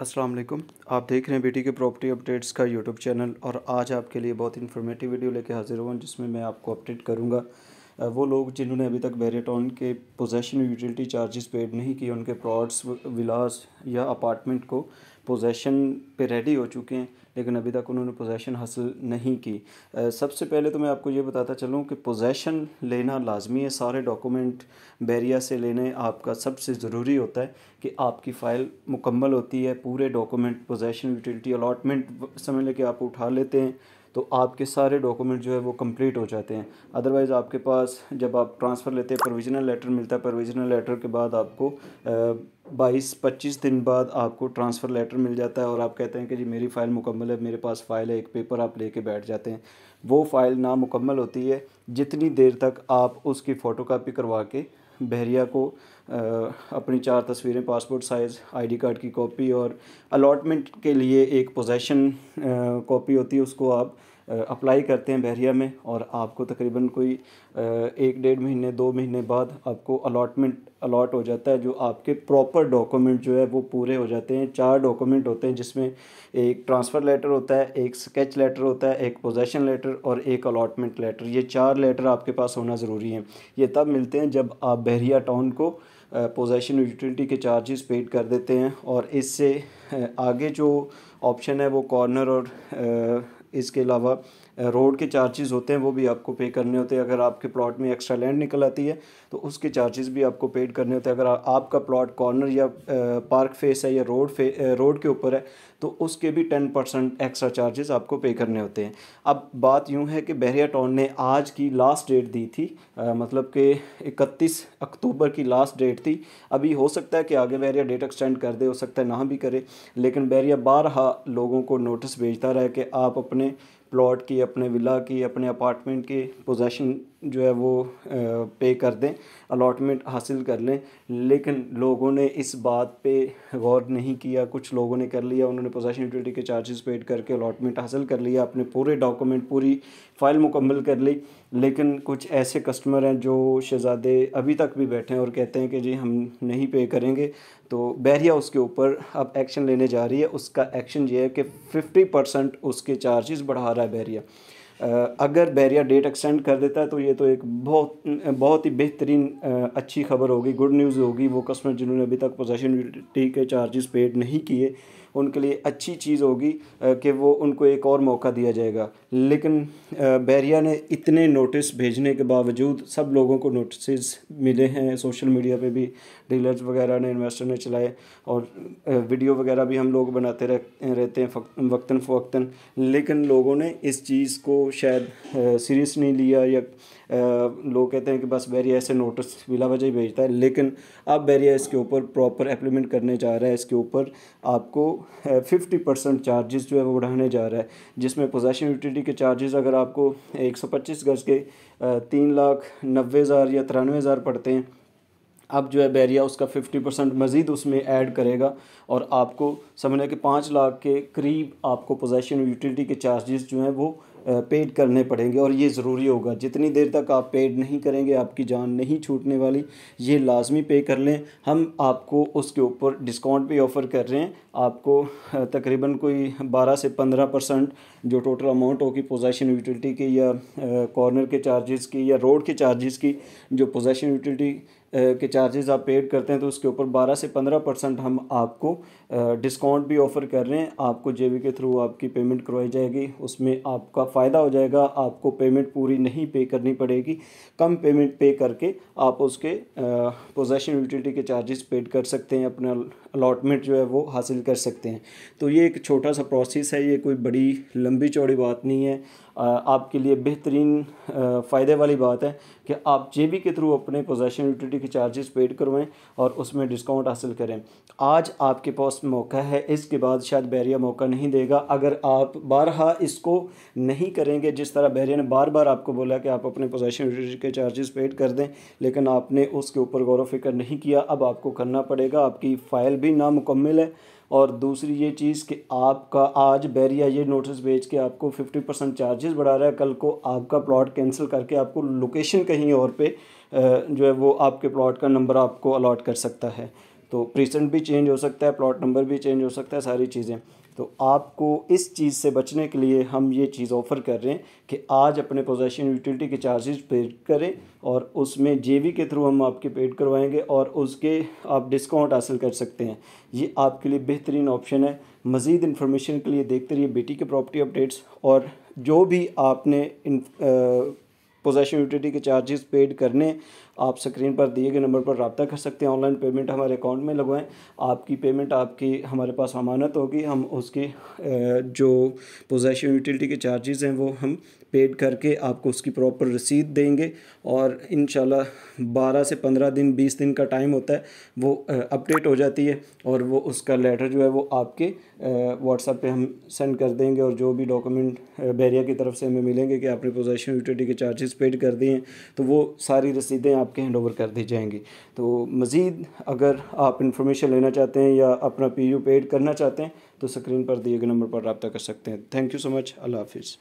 अस्सलाम वालेकुम आप देख रहे हैं बेटी के प्रॉपर्टी अपडेट्स का यूट्यूब चैनल और आज आपके लिए बहुत इन्फॉर्मेटिव वीडियो लेके हाजिर हुआ जिसमें मैं आपको अपडेट करूंगा वो लोग जिन्होंने अभी तक बैरेटॉन के पोजेशन यूटिलिटी चार्जेस पेड नहीं किए उनके प्लॉट्स विलास या अपार्टमेंट को पोजेशन पे रेडी हो चुके हैं लेकिन अभी तक उन्होंने पोजेसन हासिल नहीं की सबसे पहले तो मैं आपको ये बताता चलूँ कि पोजेसन लेना लाजमी है सारे डॉक्यूमेंट बैरिया से लेने आपका सबसे ज़रूरी होता है कि आपकी फ़ाइल मुकम्मल होती है पूरे डॉक्यूमेंट पोजेसन यूटिलिटी अलाटमेंट समझ लें कि आप उठा लेते हैं तो आपके सारे डॉक्यूमेंट जो है वो कंप्लीट हो जाते हैं अदरवाइज़ आपके पास जब आप ट्रांसफ़र लेते हैं प्रोविजनल लेटर मिलता है प्रोविजनल लेटर के बाद आपको बाईस पच्चीस दिन बाद आपको ट्रांसफ़र लेटर मिल जाता है और आप कहते हैं कि जी मेरी फ़ाइल मुकम्मल है मेरे पास फ़ाइल है एक पेपर आप लेके बैठ जाते हैं वो फ़ाइल ना मुकम्मल होती है जितनी देर तक आप उसकी फ़ोटोकॉपी करवा के बहरिया को आ, अपनी चार तस्वीरें पासपोर्ट साइज़ आईडी कार्ड की कॉपी और अलाटमेंट के लिए एक पोजेशन कॉपी होती है उसको आप अप्लाई करते हैं बहरिया में और आपको तकरीबन कोई एक डेढ़ महीने दो महीने बाद आपको अलाटमेंट अलाट हो जाता है जो आपके प्रॉपर डॉक्यूमेंट जो है वो पूरे हो जाते हैं चार डॉक्यूमेंट होते हैं जिसमें एक ट्रांसफ़र लेटर होता है एक स्केच लेटर होता है एक पोजेशन लेटर और एक अलाटमेंट लेटर ये चार लेटर आपके पास होना ज़रूरी है ये तब मिलते हैं जब आप बहरिया टाउन को पोजेशन यूटिलिटी के चार्जेस पेड कर देते हैं और इससे आगे जो ऑप्शन है वो कॉर्नर और इसके अलावा रोड के चार्जेस होते हैं वो भी आपको पे करने होते हैं अगर आपके प्लॉट में एक्स्ट्रा लैंड निकल आती है तो उसके चार्जेस भी आपको पेड करने होते हैं अगर आपका प्लॉट कॉर्नर या पार्क फेस है या रोड फे रोड के ऊपर है तो उसके भी टेन परसेंट एक्स्ट्रा चार्जेस आपको पे करने होते हैं अब बात यूँ है कि बहरिया टाउन ने आज की लास्ट डेट दी थी आ, मतलब कि इकतीस अक्टूबर की लास्ट डेट थी अभी हो सकता है कि आगे बहरिया डेट एक्सटेंड कर दे हो सकता है ना भी करे लेकिन बहरिया बारहा लोगों को नोटिस भेजता रहे कि आप अपने प्लॉट की अपने विला की अपने अपार्टमेंट की पोजेशन जो है वो पे कर दें अलाटमेंट हासिल कर लें लेकिन लोगों ने इस बात पे गौर नहीं किया कुछ लोगों ने कर लिया उन्होंने पोजेशन यूटिलिटी के चार्जेस पेड करके अलाटमेंट हासिल कर लिया अपने पूरे डॉक्यूमेंट पूरी फाइल मुकम्मल कर ली लेकिन कुछ ऐसे कस्टमर हैं जो शहजादे अभी तक भी बैठे हैं और कहते हैं कि जी हम नहीं पे करेंगे तो बहरिया उसके ऊपर अब एक्शन लेने जा रही है उसका एक्शन ये है कि फिफ्टी परसेंट उसके चार्जेस बढ़ा रहा है बहरिया अगर बैरियर डेट एक्सटेंड कर देता है तो ये तो एक बहुत बहुत ही बेहतरीन अच्छी खबर होगी गुड न्यूज़ होगी वो कस्टमर जिन्होंने अभी तक पोजेशन टी के चार्जेस पेड नहीं किए उनके लिए अच्छी चीज़ होगी कि वो उनको एक और मौका दिया जाएगा लेकिन बैरिया ने इतने नोटिस भेजने के बावजूद सब लोगों को नोटिस मिले हैं सोशल मीडिया पे भी डीलर्स वगैरह ने इन्वेस्टर ने चलाए और वीडियो वगैरह भी हम लोग बनाते रह, रहते हैं वक्ता फ़वक्ता लेकिन लोगों ने इस चीज़ को शायद सीरियस नहीं लिया या लोग कहते हैं कि बस बैरिया ऐसे नोटिस बिला वजह ही भेजता है लेकिन अब बैरिया इसके ऊपर प्रॉपर एप्लीमेंट करने जा रहा है इसके ऊपर आपको फिफ्टी परसेंट चार्जेस जो है वो बढ़ाने जा रहा है जिसमें पोजेशन यूटिलिटी के चार्जेस अगर आपको एक सौ पच्चीस गज़ के तीन लाख नब्बे हज़ार या तिरानवे हज़ार पड़ते हैं अब जो है बैरिया उसका फिफ्टी परसेंट मज़ीद उसमें ऐड करेगा और आपको समझना कि पाँच लाख के करीब आपको पोजेशन यूटिलिटी के चार्जेस जो हैं वो पेड करने पड़ेंगे और ये ज़रूरी होगा जितनी देर तक आप पेड नहीं करेंगे आपकी जान नहीं छूटने वाली ये लाजमी पे कर लें हम आपको उसके ऊपर डिस्काउंट भी ऑफ़र कर रहे हैं आपको तकरीबन कोई बारह से पंद्रह परसेंट जो टोटल अमाउंट होगी पोजेशन यूटिलिटी की या कॉर्नर के चार्जेस की या रोड के चार्जेस की जो पोजेशन यूटिलिटी के चार्जेज़ आप पेड करते हैं तो उसके ऊपर बारह से पंद्रह परसेंट हम आपको डिस्काउंट भी ऑफ़र कर रहे हैं आपको जे के थ्रू आपकी पेमेंट करवाई जाएगी उसमें आपका फ़ायदा हो जाएगा आपको पेमेंट पूरी नहीं पे करनी पड़ेगी कम पेमेंट पे करके आप उसके पोजेशन यूटिलिटी के चार्जेस पेड कर सकते हैं अपना अलाटमेंट जो है वो हासिल कर सकते हैं तो ये एक छोटा सा प्रोसेस है ये कोई बड़ी लंबी चौड़ी बात नहीं है आपके लिए बेहतरीन फ़ायदे वाली बात है कि आप जे के थ्रू अपने पोजेशन यूटिलिटी के चार्जेस पेड करवाएं और उसमें डिस्काउंट हासिल करें आज आपके पास मौका है इसके बाद शायद बैरिया मौका नहीं देगा अगर आप बारहा इसको नहीं करेंगे जिस तरह बैरिया ने बार बार आपको बोला कि आप अपने पोजेशन के चार्जेस पेड कर दें लेकिन आपने उसके ऊपर गौरव फिक्र नहीं किया अब आपको करना पड़ेगा आपकी फ़ाइल भी नामुकम्मल है और दूसरी ये चीज़ कि आपका आज बैरिया ये नोटिस भेज के आपको फिफ्टी परसेंट चार्जेस बढ़ा रहा है कल को आपका प्लॉट कैंसिल करके आपको लोकेशन कहीं और पे जो है वो आपके प्लॉट का नंबर आपको अलॉट कर सकता है तो प्रीसेंट भी चेंज हो सकता है प्लॉट नंबर भी चेंज हो सकता है सारी चीज़ें तो आपको इस चीज़ से बचने के लिए हम ये चीज़ ऑफ़र कर रहे हैं कि आज अपने पोजेशन यूटिलिटी के चार्जेस पेड करें और उसमें जेवी के थ्रू हम आपके पेड करवाएंगे और उसके आप डिस्काउंट हासिल कर सकते हैं ये आपके लिए बेहतरीन ऑप्शन है मज़ीद इन्फॉर्मेशन के लिए देखते रहिए बेटी के प्रॉपर्टी अपडेट्स और जो भी आपने पोजेशन यूटिलिटी के चार्जेस पेड करने आप स्क्रीन पर दिए गए नंबर पर रबता कर सकते हैं ऑनलाइन पेमेंट हमारे अकाउंट में लगवाएं आपकी पेमेंट आपकी हमारे पास अमानत होगी हम उसकी जो पोजेशन यूटिलिटी के चार्जेस हैं वो हम पेड करके आपको उसकी प्रॉपर रसीद देंगे और इन बारह से पंद्रह दिन बीस दिन का टाइम होता है वो अपडेट हो जाती है और वो उसका लेटर जो है वो आपके व्हाट्सएप पे हम सेंड कर देंगे और जो भी डॉक्यूमेंट बैरिया की तरफ से हमें मिलेंगे कि आपने पोजेशन यूटिलिटी के चार्जेस पेड कर दिए हैं तो वो सारी रसीदें आप आपके हैंड ओवर कर दी जाएंगी तो मज़ीद अगर आप इन्फॉर्मेशन लेना चाहते हैं या अपना पी यू पेड करना चाहते हैं तो स्क्रीन पर दिए गए नंबर पर रबता कर सकते हैं थैंक यू सो मच अल्लाह हाफिज़